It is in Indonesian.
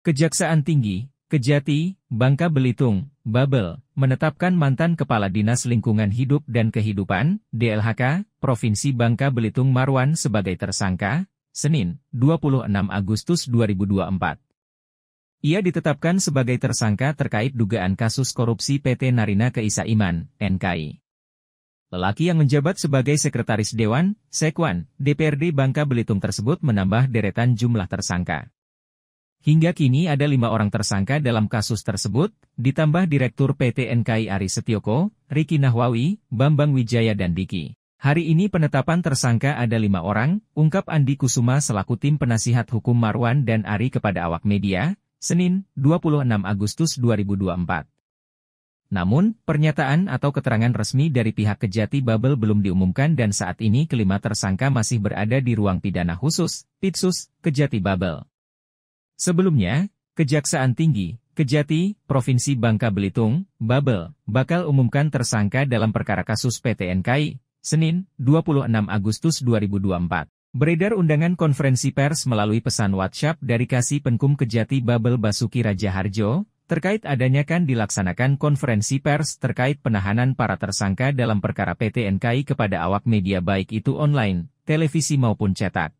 Kejaksaan Tinggi, Kejati, Bangka Belitung, Babel, menetapkan mantan Kepala Dinas Lingkungan Hidup dan Kehidupan, DLHK, Provinsi Bangka Belitung Marwan sebagai tersangka, Senin, 26 Agustus 2024. Ia ditetapkan sebagai tersangka terkait dugaan kasus korupsi PT Narina Keisa Iman, NKI. Lelaki yang menjabat sebagai Sekretaris Dewan, Sekwan, DPRD Bangka Belitung tersebut menambah deretan jumlah tersangka. Hingga kini ada lima orang tersangka dalam kasus tersebut, ditambah Direktur PT NKI Ari Setioko, Riki Nahwawi, Bambang Wijaya dan Diki. Hari ini penetapan tersangka ada lima orang, ungkap Andi Kusuma selaku tim penasihat hukum Marwan dan Ari kepada awak media, Senin, 26 Agustus 2024. Namun, pernyataan atau keterangan resmi dari pihak Kejati Babel belum diumumkan dan saat ini kelima tersangka masih berada di ruang pidana khusus, Pitsus, Kejati Babel. Sebelumnya, Kejaksaan Tinggi, Kejati, Provinsi Bangka Belitung, Babel, bakal umumkan tersangka dalam perkara kasus PT Senin, 26 Agustus 2024. Beredar undangan konferensi pers melalui pesan WhatsApp dari Kasih Penkum Kejati Babel Basuki Raja Harjo, terkait adanya kan dilaksanakan konferensi pers terkait penahanan para tersangka dalam perkara PT kepada awak media baik itu online, televisi maupun cetak.